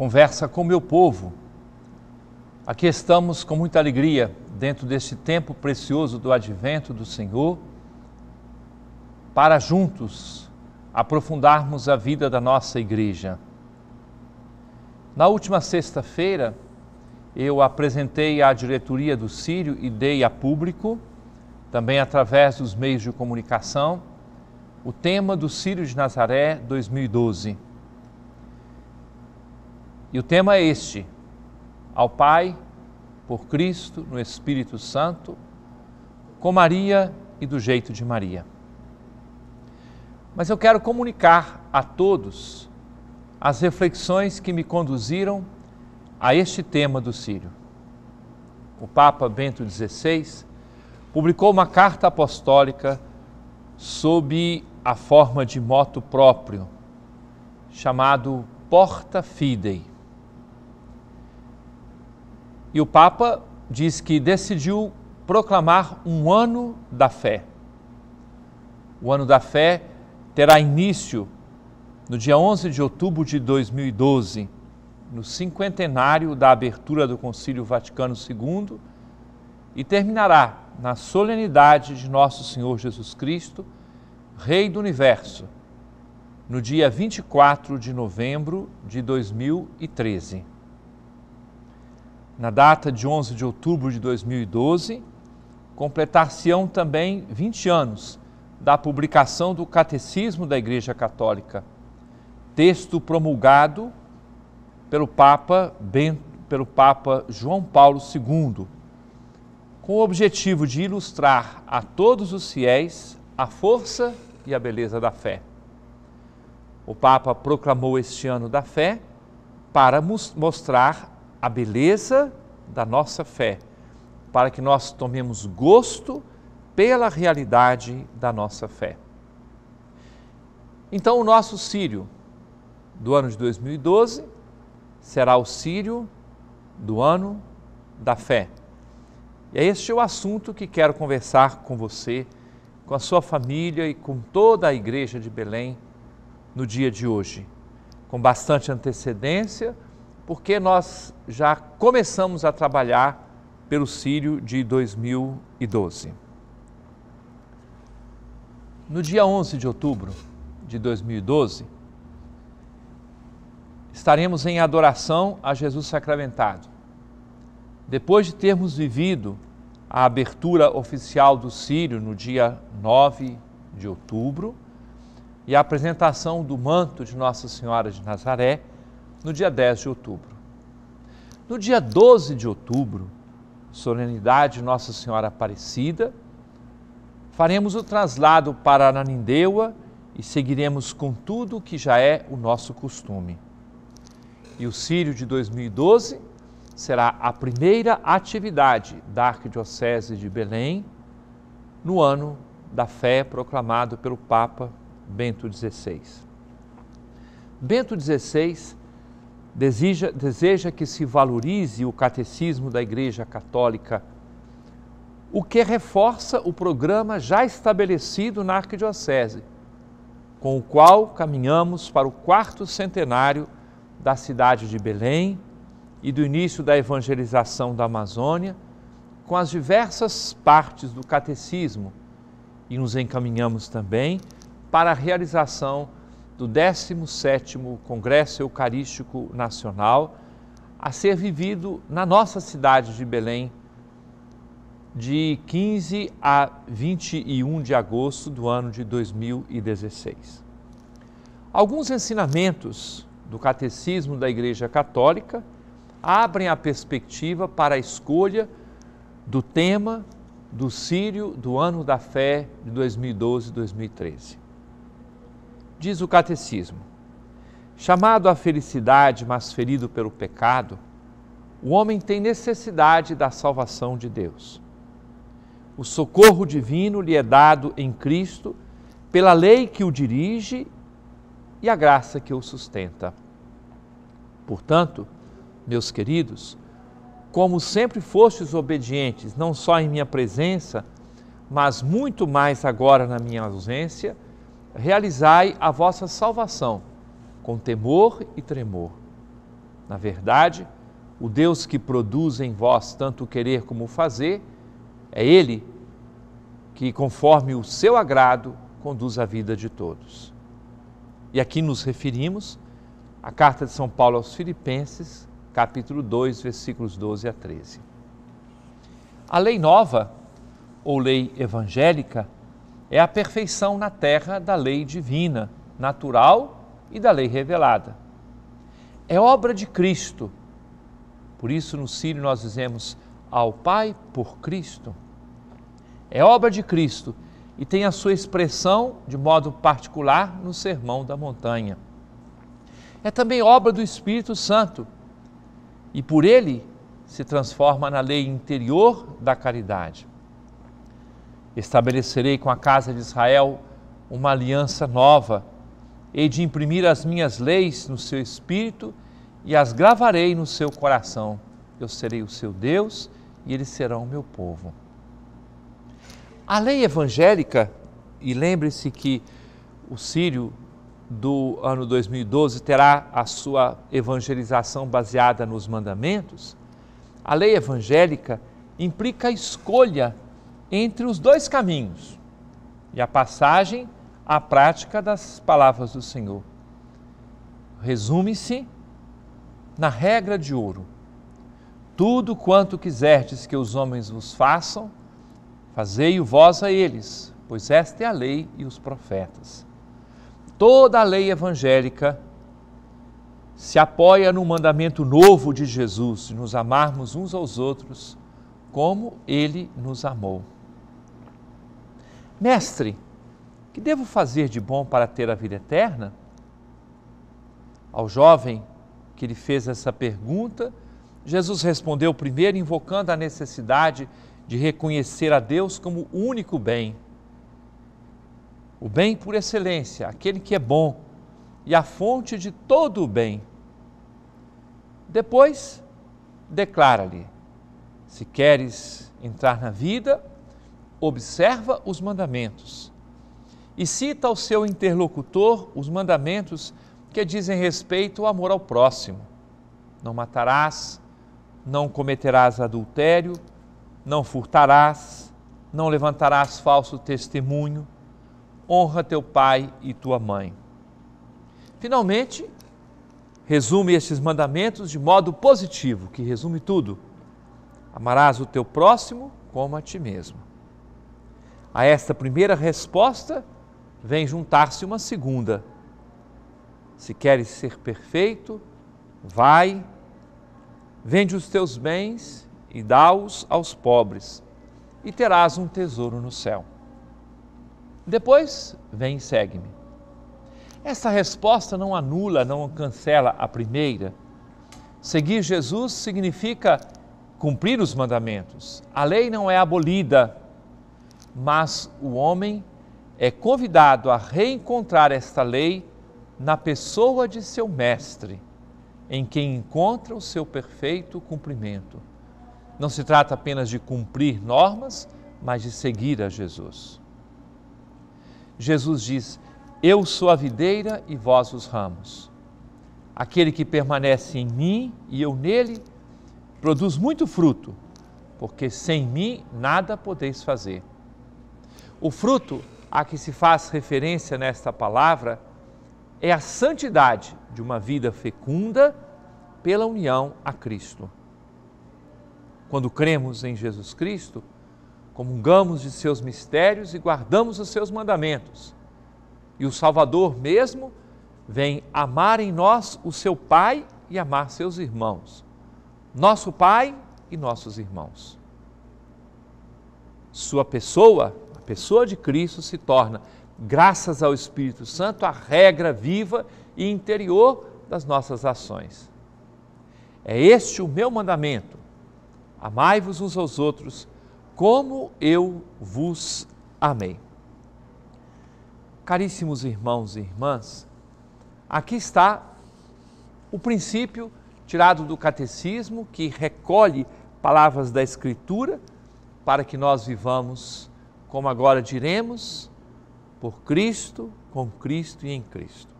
conversa com meu povo. Aqui estamos com muita alegria dentro deste tempo precioso do advento do Senhor, para juntos aprofundarmos a vida da nossa igreja. Na última sexta-feira, eu apresentei à diretoria do Sírio e dei a público, também através dos meios de comunicação, o tema do Sírio de Nazaré 2012 e o tema é este: ao Pai, por Cristo, no Espírito Santo, com Maria e do jeito de Maria. Mas eu quero comunicar a todos as reflexões que me conduziram a este tema do Sírio. O Papa Bento XVI publicou uma carta apostólica sob a forma de moto próprio, chamado Porta Fidei. E o Papa diz que decidiu proclamar um ano da fé. O ano da fé terá início no dia 11 de outubro de 2012, no cinquentenário da abertura do Concílio Vaticano II, e terminará na solenidade de Nosso Senhor Jesus Cristo, Rei do Universo, no dia 24 de novembro de 2013 na data de 11 de outubro de 2012, completar-se-ão também 20 anos da publicação do Catecismo da Igreja Católica, texto promulgado pelo Papa, Bento, pelo Papa João Paulo II, com o objetivo de ilustrar a todos os fiéis a força e a beleza da fé. O Papa proclamou este ano da fé para mostrar a beleza da nossa fé, para que nós tomemos gosto pela realidade da nossa fé. Então, o nosso Sírio do ano de 2012 será o Sírio do ano da fé. E é este é o assunto que quero conversar com você, com a sua família e com toda a igreja de Belém no dia de hoje. Com bastante antecedência, porque nós já começamos a trabalhar pelo Sírio de 2012. No dia 11 de outubro de 2012, estaremos em adoração a Jesus sacramentado. Depois de termos vivido a abertura oficial do Sírio no dia 9 de outubro e a apresentação do manto de Nossa Senhora de Nazaré, no dia 10 de outubro. No dia 12 de outubro, solenidade Nossa Senhora Aparecida, faremos o traslado para Ananindeua e seguiremos com tudo o que já é o nosso costume. E o Sírio de 2012 será a primeira atividade da Arquidiocese de Belém no ano da fé proclamado pelo Papa Bento XVI. Bento XVI deseja, deseja que se valorize o catecismo da Igreja Católica, o que reforça o programa já estabelecido na Arquidiocese, com o qual caminhamos para o quarto centenário da cidade de Belém e do início da evangelização da Amazônia, com as diversas partes do catecismo, e nos encaminhamos também para a realização do 17º Congresso Eucarístico Nacional a ser vivido na nossa cidade de Belém de 15 a 21 de agosto do ano de 2016. Alguns ensinamentos do Catecismo da Igreja Católica abrem a perspectiva para a escolha do tema do Sírio do Ano da Fé de 2012-2013. Diz o catecismo: chamado à felicidade, mas ferido pelo pecado, o homem tem necessidade da salvação de Deus. O socorro divino lhe é dado em Cristo pela lei que o dirige e a graça que o sustenta. Portanto, meus queridos, como sempre fostes obedientes, não só em minha presença, mas muito mais agora na minha ausência, realizai a vossa salvação com temor e tremor. Na verdade, o Deus que produz em vós tanto o querer como o fazer, é Ele que, conforme o seu agrado, conduz a vida de todos. E aqui nos referimos à carta de São Paulo aos Filipenses, capítulo 2, versículos 12 a 13. A lei nova, ou lei evangélica, é a perfeição na terra da lei divina, natural e da lei revelada. É obra de Cristo. Por isso, no Sírio, nós dizemos ao Pai por Cristo. É obra de Cristo e tem a sua expressão de modo particular no Sermão da Montanha. É também obra do Espírito Santo e por ele se transforma na lei interior da caridade. Estabelecerei com a casa de Israel uma aliança nova. Hei de imprimir as minhas leis no seu espírito e as gravarei no seu coração. Eu serei o seu Deus e eles serão o meu povo. A lei evangélica, e lembre-se que o Sírio do ano 2012 terá a sua evangelização baseada nos mandamentos. A lei evangélica implica a escolha entre os dois caminhos e a passagem à prática das palavras do Senhor. Resume-se na regra de ouro: tudo quanto quiserdes que os homens vos façam, fazei-o vós a eles, pois esta é a lei e os profetas. Toda a lei evangélica se apoia no mandamento novo de Jesus, de nos amarmos uns aos outros como ele nos amou. Mestre, que devo fazer de bom para ter a vida eterna? Ao jovem que lhe fez essa pergunta, Jesus respondeu primeiro invocando a necessidade de reconhecer a Deus como o único bem. O bem por excelência, aquele que é bom e a fonte de todo o bem. Depois, declara-lhe: se queres entrar na vida, observa os mandamentos e cita ao seu interlocutor os mandamentos que dizem respeito ao amor ao próximo. Não matarás, não cometerás adultério, não furtarás, não levantarás falso testemunho, honra teu pai e tua mãe. Finalmente, resume estes mandamentos de modo positivo, que resume tudo. Amarás o teu próximo como a ti mesmo. A esta primeira resposta vem juntar-se uma segunda. Se queres ser perfeito, vai, vende os teus bens e dá-os aos pobres, e terás um tesouro no céu. Depois, vem e segue-me. Essa resposta não anula, não cancela a primeira. Seguir Jesus significa cumprir os mandamentos. A lei não é abolida, mas o homem é convidado a reencontrar esta lei na pessoa de seu mestre, em quem encontra o seu perfeito cumprimento. Não se trata apenas de cumprir normas, mas de seguir a Jesus. Jesus diz: Eu sou a videira e vós os ramos. Aquele que permanece em mim e eu nele produz muito fruto, porque sem mim nada podeis fazer. O fruto a que se faz referência nesta palavra é a santidade de uma vida fecunda pela união a Cristo. Quando cremos em Jesus Cristo, comungamos de seus mistérios e guardamos os seus mandamentos. E o Salvador mesmo vem amar em nós o seu Pai e amar seus irmãos. Nosso Pai e nossos irmãos. Sua pessoa pessoa de Cristo se torna, graças ao Espírito Santo, a regra viva e interior das nossas ações. É este o meu mandamento: amai-vos uns aos outros, como eu vos amei. Caríssimos irmãos e irmãs, aqui está o princípio tirado do catecismo que recolhe palavras da Escritura para que nós vivamos como agora diremos, por Cristo, com Cristo e em Cristo.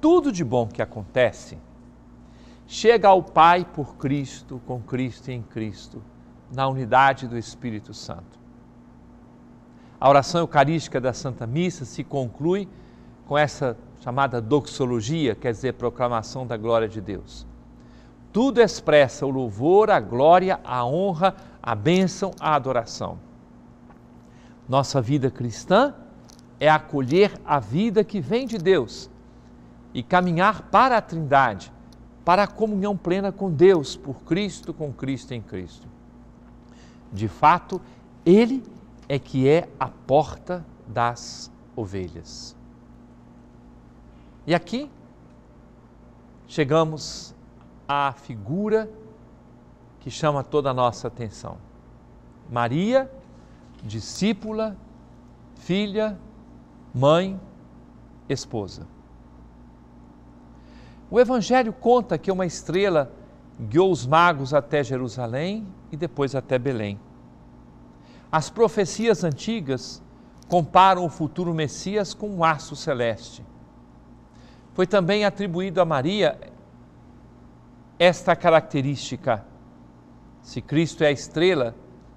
Tudo de bom que acontece chega ao Pai por Cristo, com Cristo e em Cristo, na unidade do Espírito Santo. A oração eucarística da Santa Missa se conclui com essa chamada doxologia, quer dizer, proclamação da glória de Deus. Tudo expressa o louvor, a glória, a honra, a bênção, a adoração. Nossa vida cristã é acolher a vida que vem de Deus e caminhar para a Trindade, para a comunhão plena com Deus, por Cristo, com Cristo em Cristo. De fato, Ele é que é a porta das ovelhas. E aqui chegamos a figura que chama toda a nossa atenção. Maria, discípula, filha, mãe, esposa. O Evangelho conta que uma estrela guiou os magos até Jerusalém e depois até Belém. As profecias antigas comparam o futuro Messias com um aço celeste. Foi também atribuído a Maria esta característica. Se Cristo é a estrela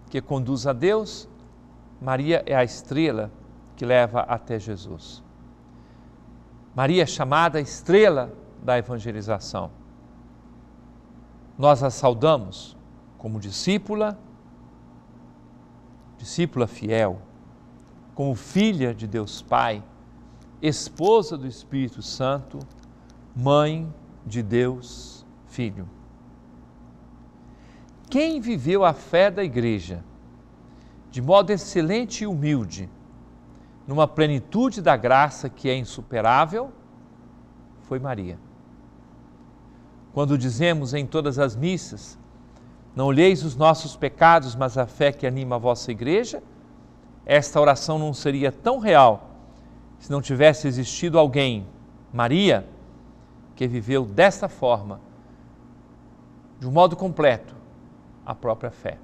que conduz a Deus, Maria é a estrela que leva até Jesus. Maria é chamada estrela da evangelização. Nós a saudamos como discípula, discípula fiel, como filha de Deus Pai, esposa do Espírito Santo, mãe de Deus filho. Quem viveu a fé da igreja de modo excelente e humilde, numa plenitude da graça que é insuperável, foi Maria. Quando dizemos em todas as missas, não olheis os nossos pecados, mas a fé que anima a vossa igreja, esta oração não seria tão real se não tivesse existido alguém, Maria, que viveu desta forma de um modo completo, a própria fé.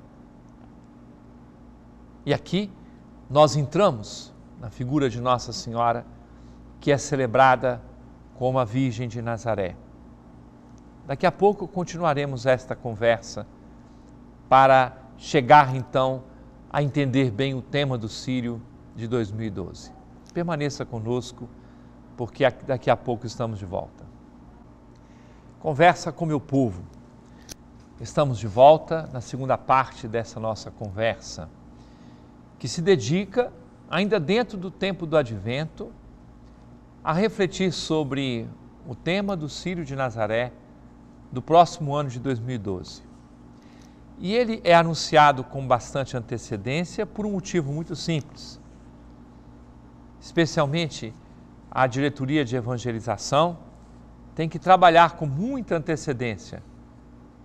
E aqui nós entramos na figura de Nossa Senhora, que é celebrada como a Virgem de Nazaré. Daqui a pouco continuaremos esta conversa para chegar então a entender bem o tema do Sírio de 2012. Permaneça conosco, porque daqui a pouco estamos de volta. Conversa com meu povo. Estamos de volta na segunda parte dessa nossa conversa, que se dedica, ainda dentro do tempo do advento, a refletir sobre o tema do Círio de Nazaré do próximo ano de 2012. E ele é anunciado com bastante antecedência por um motivo muito simples. Especialmente a diretoria de evangelização tem que trabalhar com muita antecedência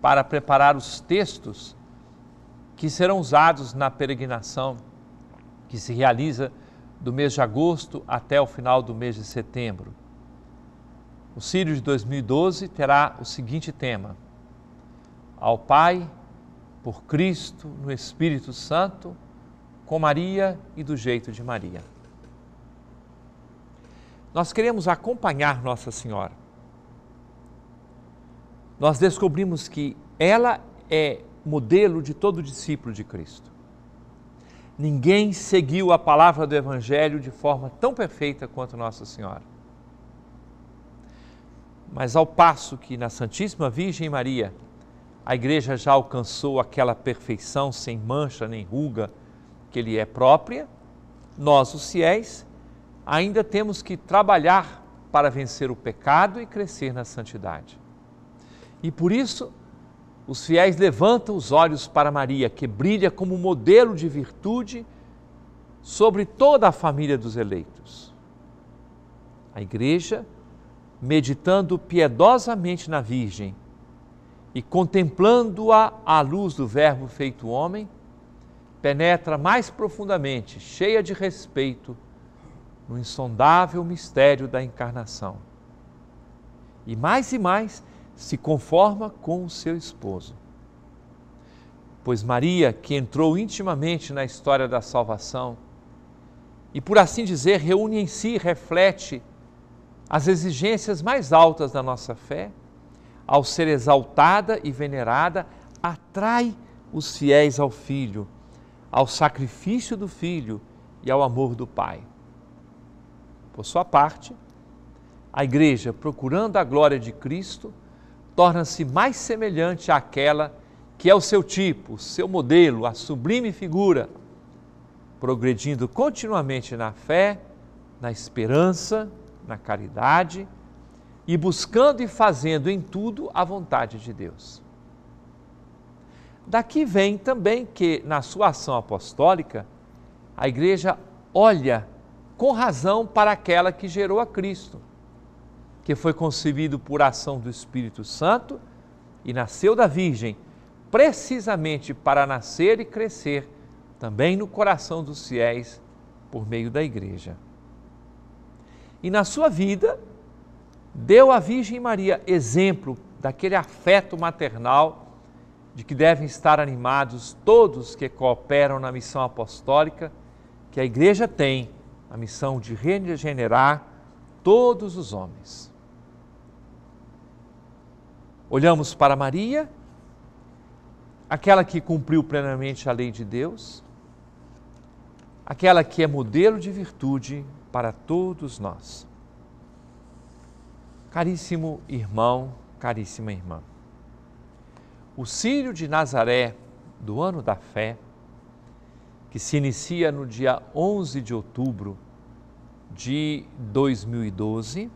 para preparar os textos que serão usados na peregrinação que se realiza do mês de agosto até o final do mês de setembro. O Sírio de 2012 terá o seguinte tema: Ao Pai, por Cristo, no Espírito Santo, com Maria e do jeito de Maria. Nós queremos acompanhar Nossa Senhora nós descobrimos que ela é modelo de todo discípulo de Cristo. Ninguém seguiu a palavra do Evangelho de forma tão perfeita quanto Nossa Senhora. Mas ao passo que na Santíssima Virgem Maria, a igreja já alcançou aquela perfeição sem mancha nem ruga que lhe é própria, nós, os fiéis, ainda temos que trabalhar para vencer o pecado e crescer na santidade. E por isso, os fiéis levantam os olhos para Maria, que brilha como modelo de virtude sobre toda a família dos eleitos. A igreja, meditando piedosamente na Virgem e contemplando-a à luz do Verbo feito homem, penetra mais profundamente, cheia de respeito, no insondável mistério da encarnação. E mais e mais se conforma com o seu esposo. Pois Maria, que entrou intimamente na história da salvação e, por assim dizer, reúne em si e reflete as exigências mais altas da nossa fé, ao ser exaltada e venerada, atrai os fiéis ao Filho, ao sacrifício do Filho e ao amor do Pai. Por sua parte, a Igreja, procurando a glória de Cristo, torna-se mais semelhante àquela que é o seu tipo, o seu modelo, a sublime figura, progredindo continuamente na fé, na esperança, na caridade e buscando e fazendo em tudo a vontade de Deus. Daqui vem também que, na sua ação apostólica, a igreja olha com razão para aquela que gerou a Cristo que foi concebido por ação do Espírito Santo e nasceu da Virgem, precisamente para nascer e crescer também no coração dos fiéis por meio da Igreja. E na sua vida, deu à Virgem Maria exemplo daquele afeto maternal de que devem estar animados todos que cooperam na missão apostólica que a Igreja tem, a missão de regenerar todos os homens. Olhamos para Maria, aquela que cumpriu plenamente a lei de Deus, aquela que é modelo de virtude para todos nós. Caríssimo irmão, caríssima irmã, o Círio de Nazaré do Ano da Fé, que se inicia no dia 11 de outubro de 2012,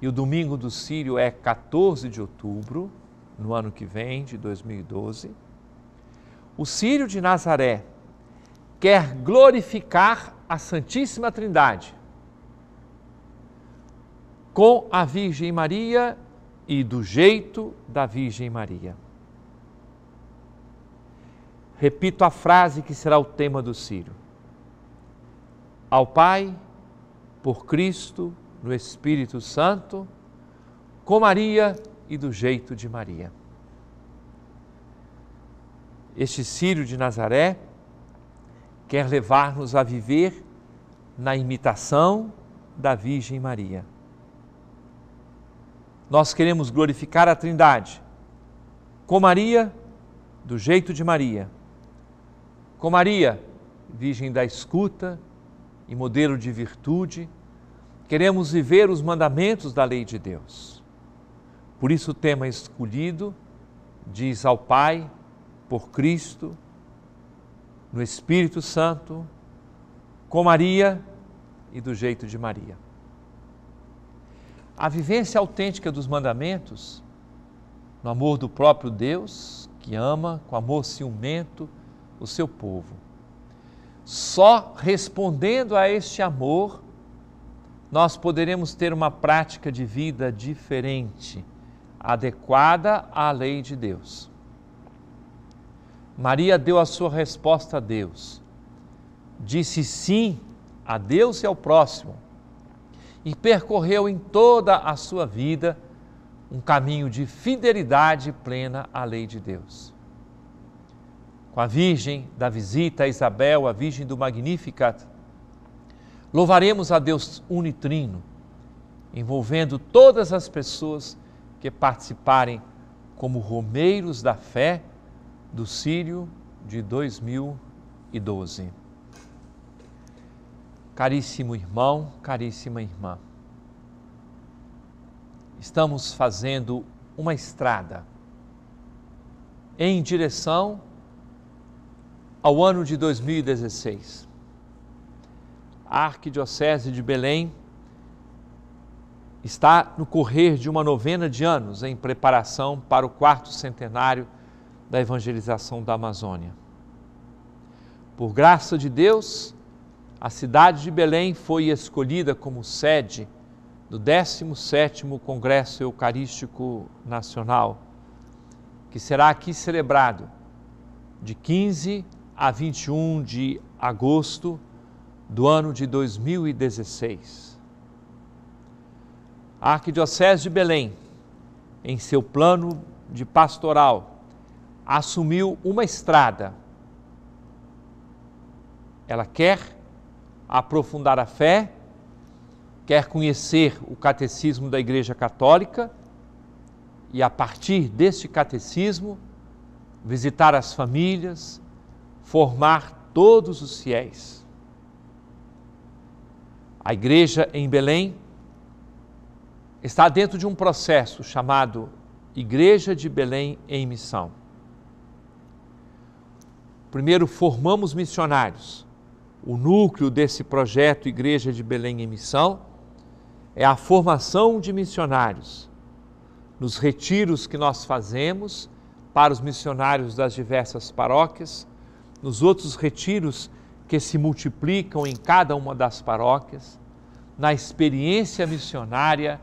e o domingo do Sírio é 14 de outubro, no ano que vem, de 2012. O Sírio de Nazaré quer glorificar a Santíssima Trindade com a Virgem Maria e do jeito da Virgem Maria. Repito a frase que será o tema do Sírio. Ao Pai, por Cristo, no Espírito Santo, com Maria e do jeito de Maria. Este Círio de Nazaré quer levar-nos a viver na imitação da Virgem Maria. Nós queremos glorificar a Trindade com Maria, do jeito de Maria. Com Maria, Virgem da escuta e modelo de virtude Queremos viver os mandamentos da lei de Deus. Por isso o tema é escolhido diz ao Pai, por Cristo, no Espírito Santo, com Maria e do jeito de Maria. A vivência autêntica dos mandamentos, no amor do próprio Deus, que ama com amor ciumento o seu povo. Só respondendo a este amor nós poderemos ter uma prática de vida diferente, adequada à lei de Deus. Maria deu a sua resposta a Deus. Disse sim a Deus e ao próximo. E percorreu em toda a sua vida um caminho de fidelidade plena à lei de Deus. Com a Virgem da visita a Isabel, a Virgem do Magnificat, Louvaremos a Deus unitrino, envolvendo todas as pessoas que participarem como romeiros da fé do Sírio de 2012. Caríssimo irmão, caríssima irmã, estamos fazendo uma estrada em direção ao ano de 2016. Arquidiocese de Belém está no correr de uma novena de anos em preparação para o quarto centenário da evangelização da Amazônia. Por graça de Deus, a cidade de Belém foi escolhida como sede do 17º Congresso Eucarístico Nacional, que será aqui celebrado de 15 a 21 de agosto do ano de 2016. A Arquidiocese de Belém, em seu plano de pastoral, assumiu uma estrada. Ela quer aprofundar a fé, quer conhecer o catecismo da Igreja Católica e, a partir deste catecismo, visitar as famílias, formar todos os fiéis. A igreja em Belém está dentro de um processo chamado Igreja de Belém em Missão. Primeiro, formamos missionários. O núcleo desse projeto Igreja de Belém em Missão é a formação de missionários. Nos retiros que nós fazemos para os missionários das diversas paróquias, nos outros retiros que se multiplicam em cada uma das paróquias, na experiência missionária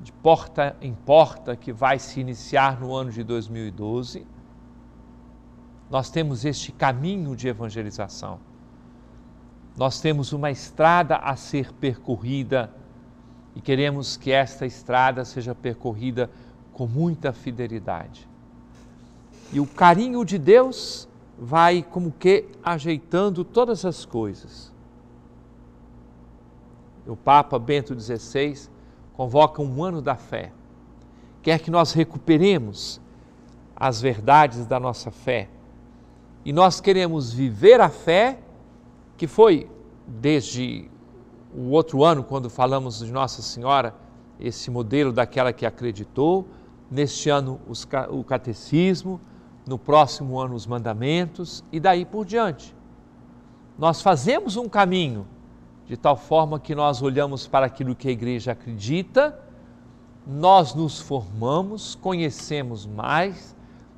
de porta em porta que vai se iniciar no ano de 2012. Nós temos este caminho de evangelização. Nós temos uma estrada a ser percorrida e queremos que esta estrada seja percorrida com muita fidelidade. E o carinho de Deus vai como que ajeitando todas as coisas. O Papa Bento XVI convoca um ano da fé. Quer que nós recuperemos as verdades da nossa fé. E nós queremos viver a fé que foi desde o outro ano, quando falamos de Nossa Senhora, esse modelo daquela que acreditou, neste ano o catecismo, no próximo ano os mandamentos e daí por diante. Nós fazemos um caminho de tal forma que nós olhamos para aquilo que a igreja acredita, nós nos formamos, conhecemos mais,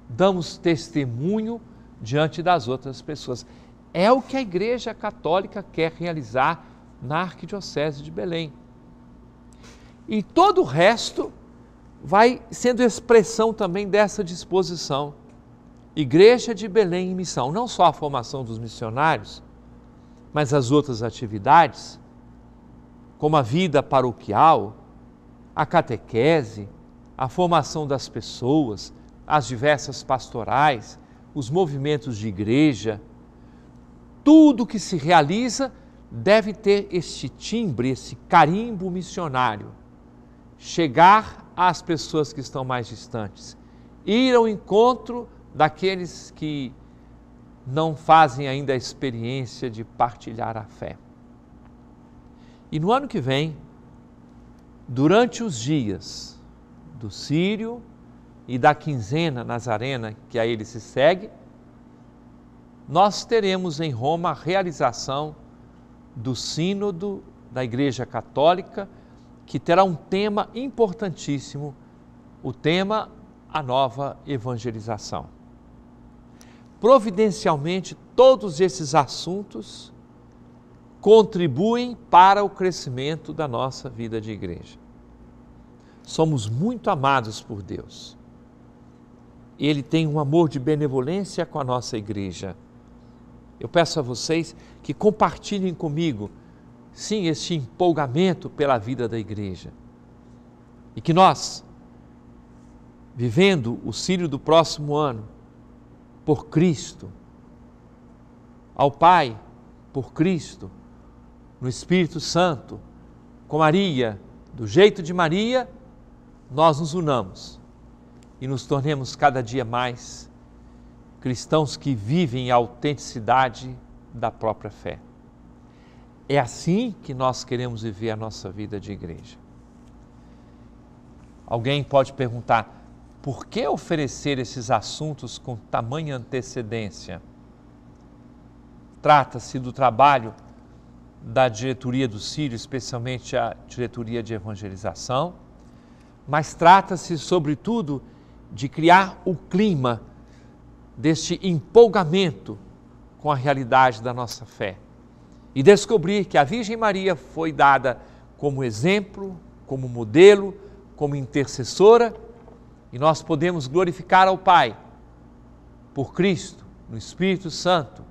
damos testemunho diante das outras pessoas. É o que a Igreja Católica quer realizar na Arquidiocese de Belém. E todo o resto vai sendo expressão também dessa disposição. Igreja de Belém em missão, não só a formação dos missionários, mas as outras atividades, como a vida paroquial, a catequese, a formação das pessoas, as diversas pastorais, os movimentos de igreja, tudo que se realiza deve ter este timbre, esse carimbo missionário. Chegar às pessoas que estão mais distantes, ir ao encontro daqueles que não fazem ainda a experiência de partilhar a fé. E no ano que vem, durante os dias do Sírio e da quinzena nazarena que a ele se segue, nós teremos em Roma a realização do Sínodo da Igreja Católica, que terá um tema importantíssimo, o tema a nova evangelização providencialmente todos esses assuntos contribuem para o crescimento da nossa vida de igreja. Somos muito amados por Deus. Ele tem um amor de benevolência com a nossa igreja. Eu peço a vocês que compartilhem comigo, sim, este empolgamento pela vida da igreja. E que nós, vivendo o Sírio do próximo ano, por Cristo, ao Pai por Cristo, no Espírito Santo, com Maria, do jeito de Maria, nós nos unamos e nos tornemos cada dia mais cristãos que vivem a autenticidade da própria fé. É assim que nós queremos viver a nossa vida de igreja. Alguém pode perguntar: por que oferecer esses assuntos com tamanha antecedência? Trata-se do trabalho da diretoria do Sírio, especialmente a diretoria de evangelização, mas trata-se, sobretudo, de criar o clima deste empolgamento com a realidade da nossa fé e descobrir que a Virgem Maria foi dada como exemplo, como modelo, como intercessora e nós podemos glorificar ao Pai por Cristo, no Espírito Santo,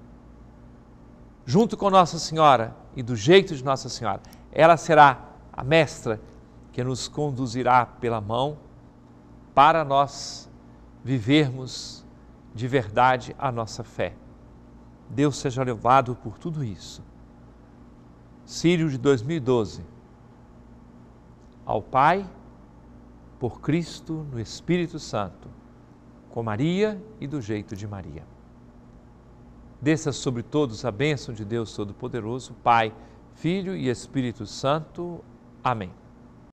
junto com Nossa Senhora e do jeito de Nossa Senhora. Ela será a mestra que nos conduzirá pela mão para nós vivermos de verdade a nossa fé. Deus seja levado por tudo isso. Sírio de 2012. Ao Pai por Cristo no Espírito Santo, com Maria e do jeito de Maria. Desça sobre todos a bênção de Deus Todo-Poderoso, Pai, Filho e Espírito Santo. Amém.